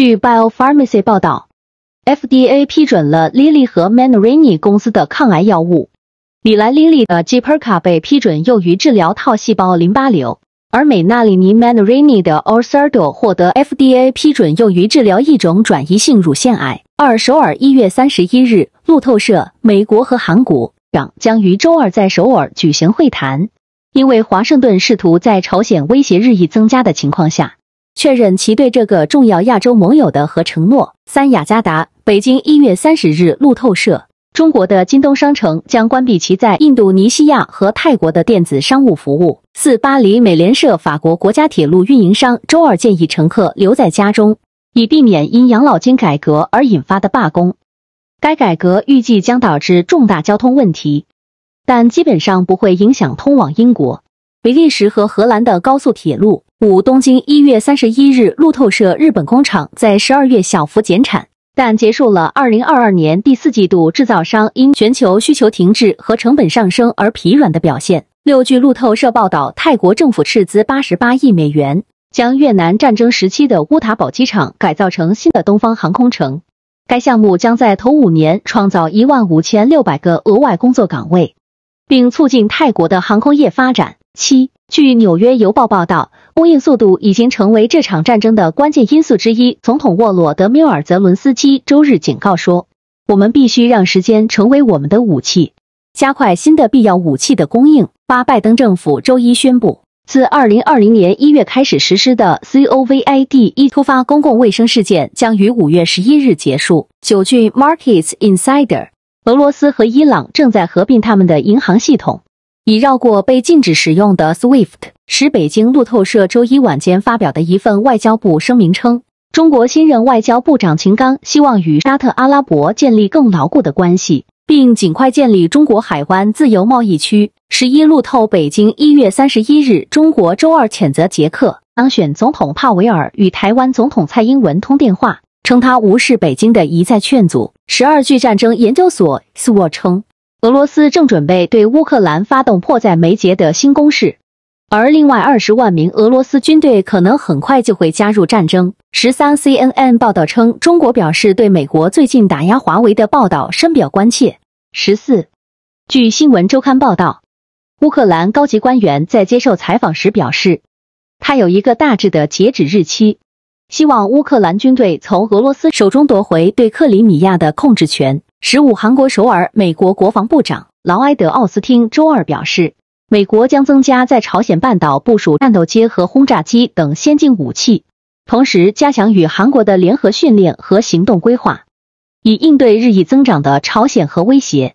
据 BioPharmacy 报道，FDA 批准了 Lilly 和 Menarini 公司的抗癌药物。米兰 Lilly 的 j e p e r c a 被批准用于治疗套细胞淋巴瘤，而美纳里尼 Menarini 的 o s e r d o 获得 FDA 批准用于治疗一种转移性乳腺癌。二首尔一月三十一日，路透社，美国和韩国长将于周二在首尔举行会谈，因为华盛顿试图在朝鲜威胁日益增加的情况下。确认其对这个重要亚洲盟友的和承诺。三雅加达，北京一月三十日，路透社。中国的京东商城将关闭其在印度尼西亚和泰国的电子商务服务。四巴黎，美联社。法国国家铁路运营商周二建议乘客留在家中，以避免因养老金改革而引发的罢工。该改革预计将导致重大交通问题，但基本上不会影响通往英国。比利时和荷兰的高速铁路。五、东京一月三十一日，路透社日本工厂在十二月小幅减产，但结束了二零二二年第四季度制造商因全球需求停滞和成本上升而疲软的表现。六、据路透社报道，泰国政府斥资八十八亿美元，将越南战争时期的乌塔堡机场改造成新的东方航空城。该项目将在头五年创造一万五千六百个额外工作岗位，并促进泰国的航空业发展。七，据纽约邮报报道，供应速度已经成为这场战争的关键因素之一。总统沃洛德米尔泽伦斯基周日警告说，我们必须让时间成为我们的武器，加快新的必要武器的供应。八，拜登政府周一宣布，自2020年1月开始实施的 C O V I D 一突发公共卫生事件将于5月11日结束。九，据 Markets Insider，俄罗斯和伊朗正在合并他们的银行系统。已绕过被禁止使用的 SWIFT。使北京路透社周一晚间发表的一份外交部声明称，中国新任外交部长秦刚希望与沙特阿拉伯建立更牢固的关系，并尽快建立中国海湾自由贸易区。十一路透北京一月三十一日，中国周二谴责捷克当选总统帕维尔与台湾总统蔡英文通电话，称他无视北京的一再劝阻。十二据战争研究所 s w o t 称。俄罗斯正准备对乌克兰发动迫在眉睫的新攻势，而另外二十万名俄罗斯军队可能很快就会加入战争。十三，CNN 报道称，中国表示对美国最近打压华为的报道深表关切。十四，据新闻周刊报道，乌克兰高级官员在接受采访时表示，他有一个大致的截止日期，希望乌克兰军队从俄罗斯手中夺回对克里米亚的控制权。十五，韩国首尔，美国国防部长劳埃德·奥斯汀周二表示，美国将增加在朝鲜半岛部署战斗机和轰炸机等先进武器，同时加强与韩国的联合训练和行动规划，以应对日益增长的朝鲜核威胁。